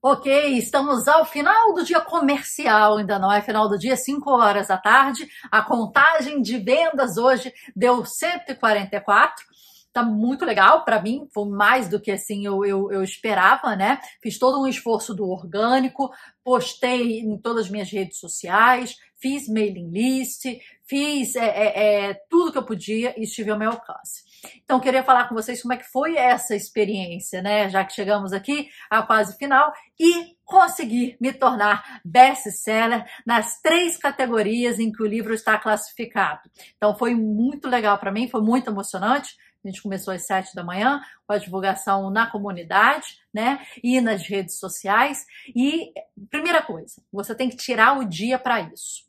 Ok, estamos ao final do dia comercial, ainda não é final do dia, 5 horas da tarde. A contagem de vendas hoje deu 144. Tá muito legal para mim, foi mais do que assim eu, eu, eu esperava, né? Fiz todo um esforço do orgânico, postei em todas as minhas redes sociais, fiz mailing list, fiz é, é, é, tudo que eu podia e estive ao meu alcance. Então, queria falar com vocês como é que foi essa experiência, né? Já que chegamos aqui à fase final e consegui me tornar best-seller nas três categorias em que o livro está classificado. Então, foi muito legal para mim, foi muito emocionante. A gente começou às sete da manhã com a divulgação na comunidade, né? E nas redes sociais. E primeira coisa, você tem que tirar o dia para isso.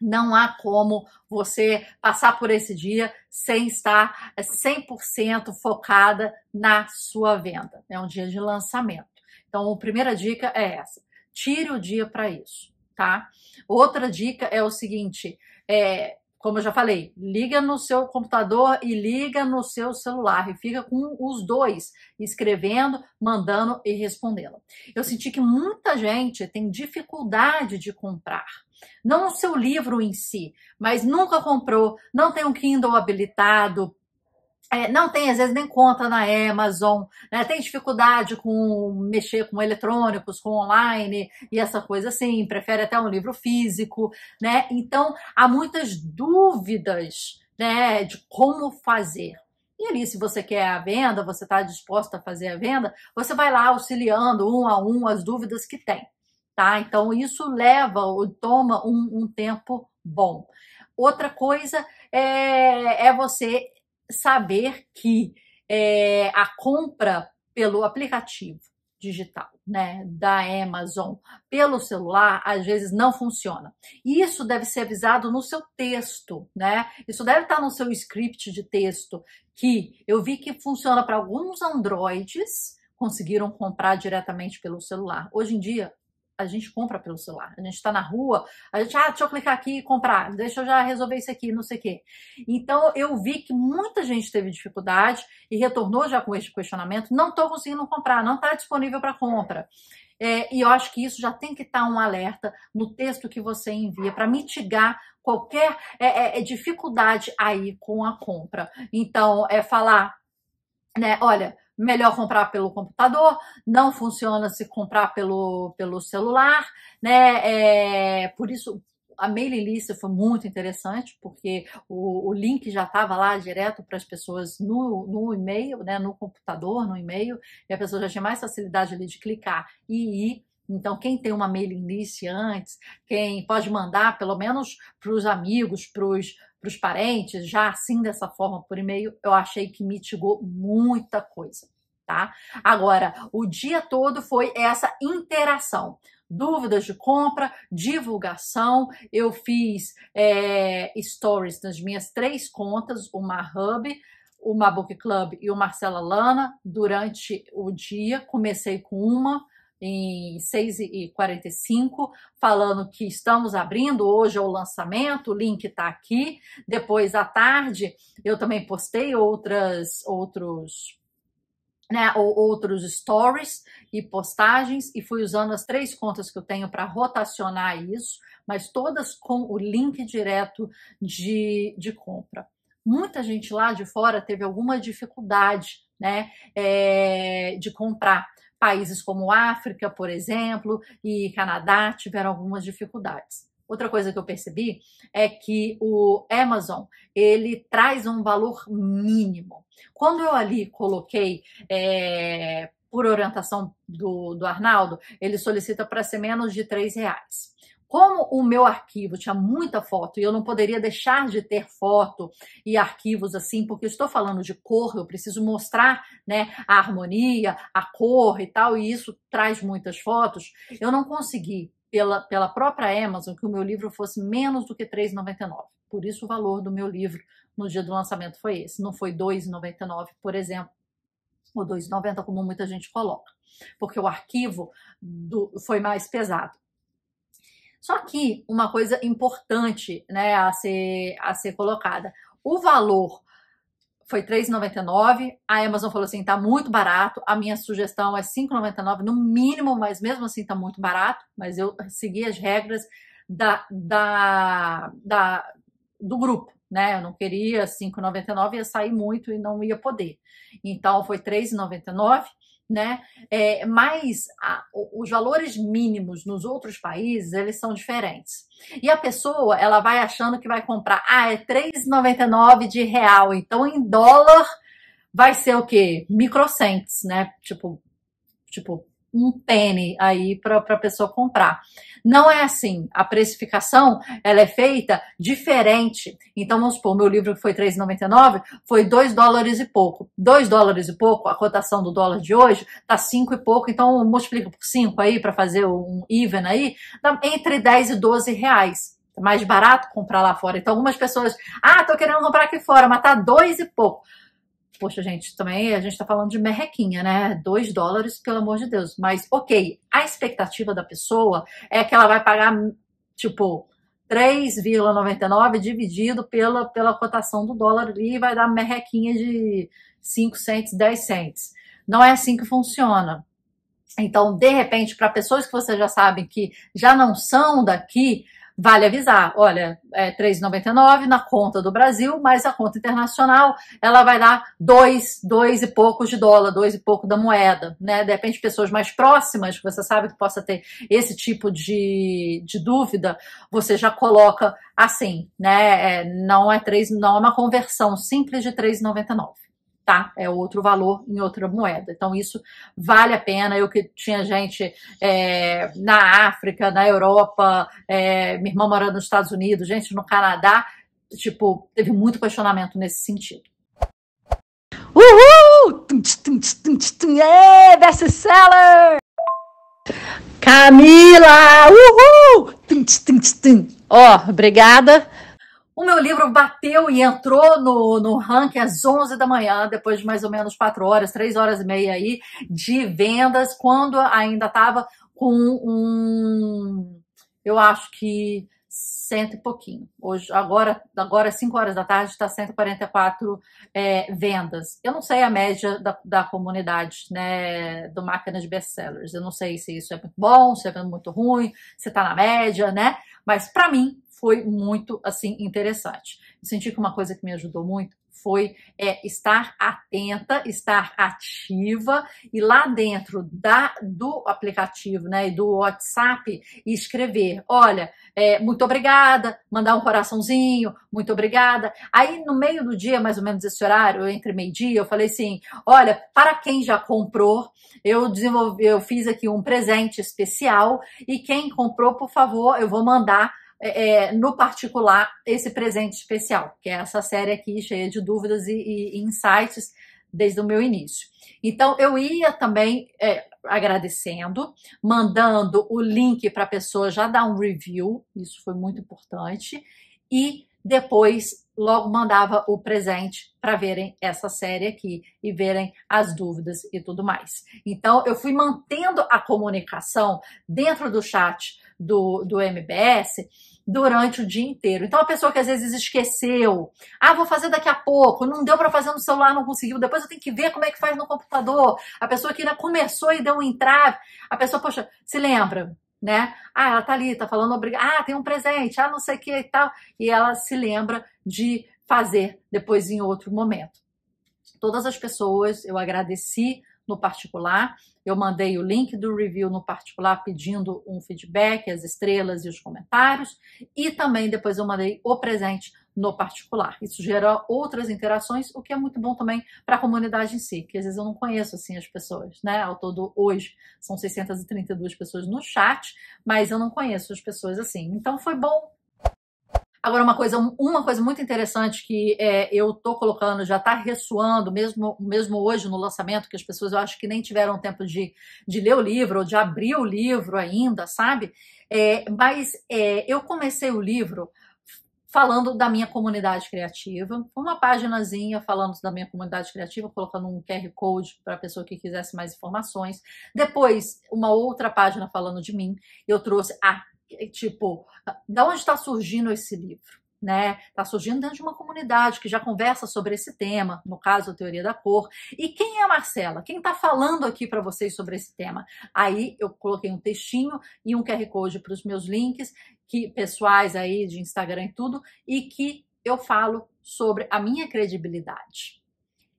Não há como você passar por esse dia sem estar 100% eh, focada na sua venda. É um dia de lançamento. Então, a primeira dica é essa. Tire o dia para isso, tá? Outra dica é o seguinte, é, como eu já falei, liga no seu computador e liga no seu celular e fica com os dois, escrevendo, mandando e respondendo. Eu senti que muita gente tem dificuldade de comprar. Não o seu livro em si, mas nunca comprou, não tem um Kindle habilitado, é, não tem, às vezes, nem conta na Amazon, né? tem dificuldade com mexer com eletrônicos, com online e essa coisa assim, prefere até um livro físico, né? Então, há muitas dúvidas né, de como fazer. E ali, se você quer a venda, você está disposto a fazer a venda, você vai lá auxiliando um a um as dúvidas que tem. Tá? Então, isso leva ou toma um, um tempo bom. Outra coisa é, é você saber que é, a compra pelo aplicativo digital, né, da Amazon pelo celular, às vezes não funciona. Isso deve ser avisado no seu texto, né? Isso deve estar no seu script de texto, que eu vi que funciona para alguns Androids, conseguiram comprar diretamente pelo celular. Hoje em dia, a gente compra pelo celular. A gente está na rua, a gente, ah, deixa eu clicar aqui e comprar, deixa eu já resolver isso aqui, não sei o quê. Então, eu vi que muita gente teve dificuldade e retornou já com este questionamento: não estou conseguindo comprar, não está disponível para compra. É, e eu acho que isso já tem que estar tá um alerta no texto que você envia para mitigar qualquer é, é, é, dificuldade aí com a compra. Então, é falar, né, olha melhor comprar pelo computador, não funciona se comprar pelo, pelo celular, né? É, por isso a mailing list foi muito interessante, porque o, o link já estava lá direto para as pessoas no, no e-mail, né, no computador, no e-mail, e a pessoa já tinha mais facilidade ali de clicar e ir. Então, quem tem uma mailing list antes, quem pode mandar pelo menos para os amigos, para os para os parentes, já assim dessa forma por e-mail, eu achei que mitigou muita coisa, tá? Agora, o dia todo foi essa interação. Dúvidas de compra, divulgação. Eu fiz é, stories nas minhas três contas, uma Hub, uma Book Club e uma Marcela Lana durante o dia. Comecei com uma, em 6h45, falando que estamos abrindo hoje é o lançamento, o link está aqui. Depois à tarde, eu também postei outras outros né, ou outros stories e postagens e fui usando as três contas que eu tenho para rotacionar isso, mas todas com o link direto de, de compra. Muita gente lá de fora teve alguma dificuldade né, é, de comprar Países como África, por exemplo, e Canadá tiveram algumas dificuldades. Outra coisa que eu percebi é que o Amazon ele traz um valor mínimo. Quando eu ali coloquei é, por orientação do, do Arnaldo, ele solicita para ser menos de três reais. Como o meu arquivo tinha muita foto e eu não poderia deixar de ter foto e arquivos assim, porque eu estou falando de cor, eu preciso mostrar né, a harmonia, a cor e tal, e isso traz muitas fotos, eu não consegui, pela, pela própria Amazon, que o meu livro fosse menos do que R$ 3,99. Por isso o valor do meu livro no dia do lançamento foi esse, não foi R$ 2,99, por exemplo, ou 2,90 como muita gente coloca, porque o arquivo do, foi mais pesado. Só que uma coisa importante né, a, ser, a ser colocada: o valor foi 3,99. A Amazon falou assim: tá muito barato. A minha sugestão é 5,99 no mínimo, mas mesmo assim tá muito barato. Mas eu segui as regras da, da, da do grupo, né? Eu não queria 5,99, ia sair muito e não ia poder. Então foi 3,99 né? É, mas a, os valores mínimos nos outros países, eles são diferentes. E a pessoa, ela vai achando que vai comprar, ah, é 3,99 de real, então em dólar vai ser o quê? Microcentes, né? Tipo, tipo um penny aí para a pessoa comprar. Não é assim. A precificação ela é feita diferente. Então, vamos supor, meu livro que foi 3,99 foi 2 dólares e pouco. 2 dólares e pouco, a cotação do dólar de hoje tá 5 e pouco, então multiplica por 5 aí para fazer um even aí, entre 10 e 12 reais mais barato comprar lá fora. Então, algumas pessoas, ah, tô querendo comprar aqui fora, mas tá dois e pouco. Poxa, gente, também a gente está falando de merrequinha, né? Dois dólares, pelo amor de Deus. Mas, ok, a expectativa da pessoa é que ela vai pagar, tipo, 3,99 dividido pela, pela cotação do dólar e vai dar merrequinha de 5 cents, 10 cents. Não é assim que funciona. Então, de repente, para pessoas que vocês já sabem que já não são daqui, vale avisar, olha, é 3,99 na conta do Brasil, mas a conta internacional, ela vai dar dois, dois e poucos de dólar, dois e pouco da moeda, né? De repente, pessoas mais próximas, que você sabe que possa ter esse tipo de, de dúvida, você já coloca assim, né? É, não é três, não é uma conversão simples de 3,99 tá? É outro valor em outra moeda. Então, isso vale a pena. Eu que tinha gente é, na África, na Europa, é, minha irmã morando nos Estados Unidos, gente no Canadá, tipo, teve muito questionamento nesse sentido. Uhul! Tum, best-seller! Camila! Uhul! Tum, tum, obrigada o meu livro bateu e entrou no, no ranking às 11 da manhã, depois de mais ou menos 4 horas, 3 horas e meia aí de vendas, quando ainda estava com um, eu acho que cento e pouquinho. Hoje, agora, agora 5 é horas da tarde, está 144 é, vendas. Eu não sei a média da, da comunidade né, do máquina de best-sellers. Eu não sei se isso é muito bom, se é muito ruim, se está na média, né? Mas para mim foi muito assim interessante. senti que uma coisa que me ajudou muito foi é, estar atenta, estar ativa e lá dentro da, do aplicativo né, e do WhatsApp escrever: olha, é, muito obrigada, mandar um coraçãozinho, muito obrigada. Aí no meio do dia, mais ou menos esse horário, entre meio-dia, eu falei assim: olha, para quem já comprou, eu desenvolvi, eu fiz aqui um presente especial e quem comprou, por favor, eu vou mandar é, é, no particular, esse presente especial, que é essa série aqui cheia de dúvidas e, e insights desde o meu início. Então, eu ia também é, agradecendo, mandando o link para a pessoa já dar um review, isso foi muito importante, e depois logo mandava o presente para verem essa série aqui e verem as dúvidas e tudo mais. Então, eu fui mantendo a comunicação dentro do chat do, do MBS durante o dia inteiro. Então, a pessoa que às vezes esqueceu, ah, vou fazer daqui a pouco, não deu para fazer no celular, não conseguiu, depois eu tenho que ver como é que faz no computador. A pessoa que ainda começou e deu um entrave, a pessoa, poxa, se lembra, né? Ah, ela tá ali, tá falando obrigada, ah, tem um presente, ah, não sei o que e tal, e ela se lembra de fazer depois em outro momento. Todas as pessoas, eu agradeci no particular. Eu mandei o link do review no particular pedindo um feedback, as estrelas e os comentários. E também depois eu mandei o presente no particular. Isso gera outras interações, o que é muito bom também para a comunidade em si, que às vezes eu não conheço assim as pessoas, né? Ao todo hoje são 632 pessoas no chat, mas eu não conheço as pessoas assim. Então foi bom Agora, uma coisa, uma coisa muito interessante que é, eu estou colocando, já está ressoando, mesmo, mesmo hoje no lançamento, que as pessoas eu acho que nem tiveram tempo de, de ler o livro ou de abrir o livro ainda, sabe? É, mas é, eu comecei o livro falando da minha comunidade criativa, uma paginazinha falando da minha comunidade criativa, colocando um QR Code para a pessoa que quisesse mais informações. Depois, uma outra página falando de mim. Eu trouxe a é, tipo, ah, da onde está surgindo esse livro? Né? Está surgindo dentro de uma comunidade que já conversa sobre esse tema, no caso, a teoria da cor. E quem é a Marcela? Quem está falando aqui para vocês sobre esse tema? Aí eu coloquei um textinho e um QR Code para os meus links que pessoais aí de Instagram e tudo, e que eu falo sobre a minha credibilidade.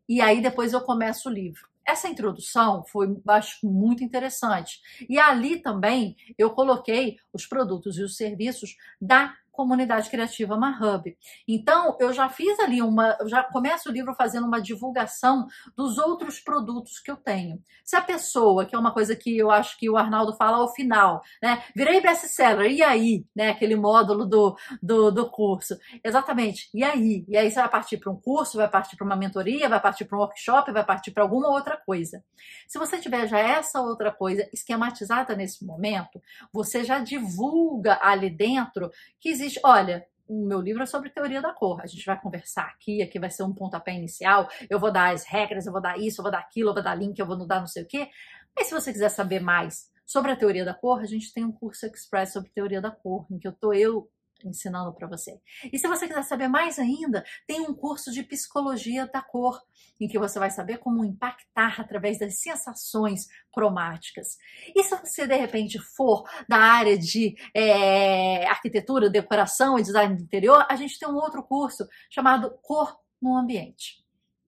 E aí depois eu começo o livro. Essa introdução foi, acho, muito interessante. E ali também eu coloquei os produtos e os serviços da comunidade criativa Mahub. Então, eu já fiz ali uma, já começo o livro fazendo uma divulgação dos outros produtos que eu tenho. Se a pessoa, que é uma coisa que eu acho que o Arnaldo fala ao final, né? Virei best-seller, e aí? Né? Aquele módulo do, do, do curso. Exatamente, e aí? E aí você vai partir para um curso, vai partir para uma mentoria, vai partir para um workshop, vai partir para alguma outra coisa. Se você tiver já essa outra coisa esquematizada nesse momento, você já divulga ali dentro que existe diz: olha, o meu livro é sobre teoria da cor. A gente vai conversar aqui, aqui vai ser um pontapé inicial. Eu vou dar as regras, eu vou dar isso, eu vou dar aquilo, eu vou dar link, eu vou dar não sei o quê. Mas se você quiser saber mais sobre a teoria da cor, a gente tem um curso express sobre teoria da cor, em que eu tô eu ensinando para você. E se você quiser saber mais ainda, tem um curso de psicologia da cor, em que você vai saber como impactar através das sensações cromáticas. E se você de repente for da área de é, arquitetura, decoração e design do interior, a gente tem um outro curso chamado Cor no Ambiente.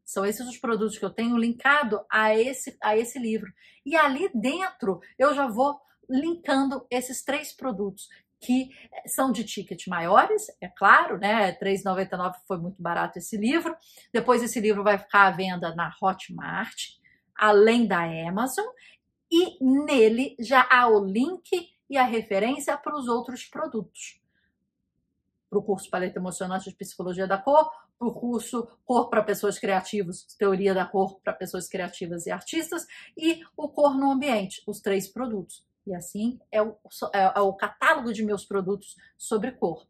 São esses os produtos que eu tenho linkado a esse, a esse livro. E ali dentro eu já vou linkando esses três produtos que eh, são de ticket maiores, é claro, né? 3,99 foi muito barato esse livro. Depois esse livro vai ficar à venda na Hotmart, além da Amazon, e nele já há o link e a referência para os outros produtos. Para o curso Paleta Emocionante de Psicologia da Cor, para o curso Cor para Pessoas Criativas, Teoria da Cor para Pessoas Criativas e Artistas, e o Cor no Ambiente, os três produtos. E assim é o, é, é o catálogo de meus produtos sobre cor.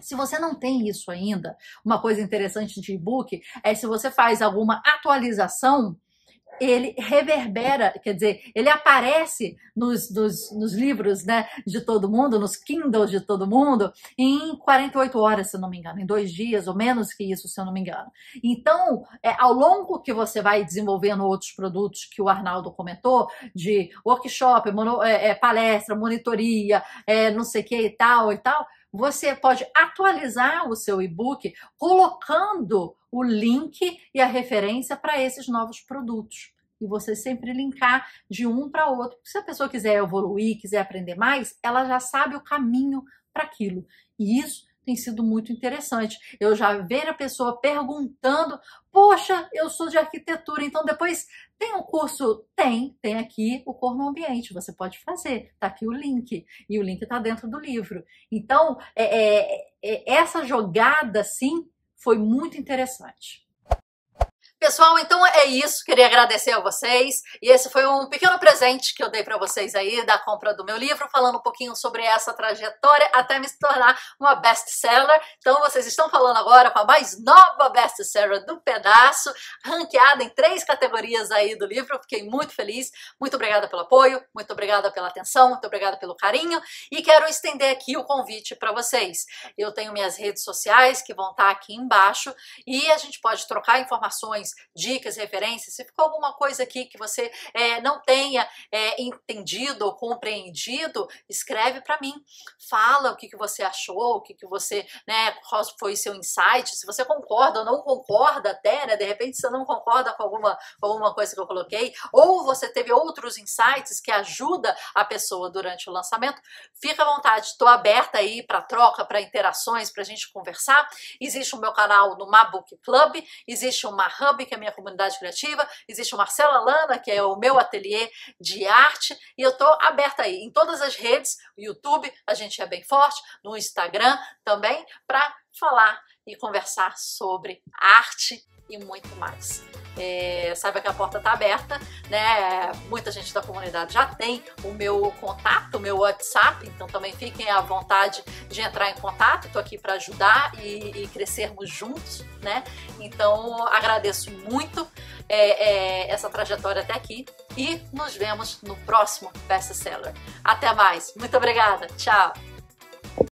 Se você não tem isso ainda, uma coisa interessante de e-book é se você faz alguma atualização ele reverbera, quer dizer, ele aparece nos, nos, nos, livros né, de todo mundo, nos Kindles de todo mundo, em 48 horas, se não me engano, em dois dias ou menos que isso, se eu não me engano. Então, é, ao longo que você vai desenvolvendo outros produtos que o Arnaldo comentou, de workshop, mono, é, é, palestra, monitoria, é, não sei o que e tal e tal, você pode atualizar o seu e-book colocando o link e a referência para esses novos produtos. E você sempre linkar de um para outro. Se a pessoa quiser evoluir, quiser aprender mais, ela já sabe o caminho para aquilo. E isso tem sido muito interessante. Eu já ver a pessoa perguntando: Poxa, eu sou de arquitetura, então depois tem um curso? Tem, tem aqui o Corno Ambiente, você pode fazer. Está aqui o link, e o link está dentro do livro. Então, é, é, é, essa jogada, sim, foi muito interessante. Pessoal, então é isso. Queria agradecer a vocês. E esse foi um pequeno presente que eu dei para vocês aí da compra do meu livro, falando um pouquinho sobre essa trajetória até me tornar uma best-seller. Então, vocês estão falando agora com a mais nova best-seller do pedaço, ranqueada em três categorias aí do livro. Fiquei muito feliz. Muito obrigada pelo apoio, muito obrigada pela atenção, muito obrigada pelo carinho. E quero estender aqui o convite para vocês. Eu tenho minhas redes sociais que vão estar tá aqui embaixo e a gente pode trocar informações dicas, referências, se ficou alguma coisa aqui que você é, não tenha é, entendido ou compreendido, escreve para mim. Fala o que, que você achou, o que, que você, né, qual foi seu insight, se você concorda ou não concorda até, né, de repente você não concorda com alguma, com alguma coisa que eu coloquei, ou você teve outros insights que ajuda a pessoa durante o lançamento, fica à vontade, estou aberta aí para troca, para interações, para a gente conversar. Existe o meu canal no Mabook Club, existe uma Hub que é a minha comunidade criativa, existe o Marcela Lana, que é o meu ateliê de arte, e eu estou aberta aí em todas as redes, no YouTube, a gente é bem forte, no Instagram também, para falar e conversar sobre arte e muito mais é, saiba que a porta está aberta, né? Muita gente da comunidade já tem o meu contato, o meu WhatsApp, então também fiquem à vontade de entrar em contato. Estou aqui para ajudar e, e, crescermos juntos, né? Então agradeço muito é, é, essa trajetória até aqui e nos vemos no próximo Best Seller. Até mais, muito obrigada, tchau!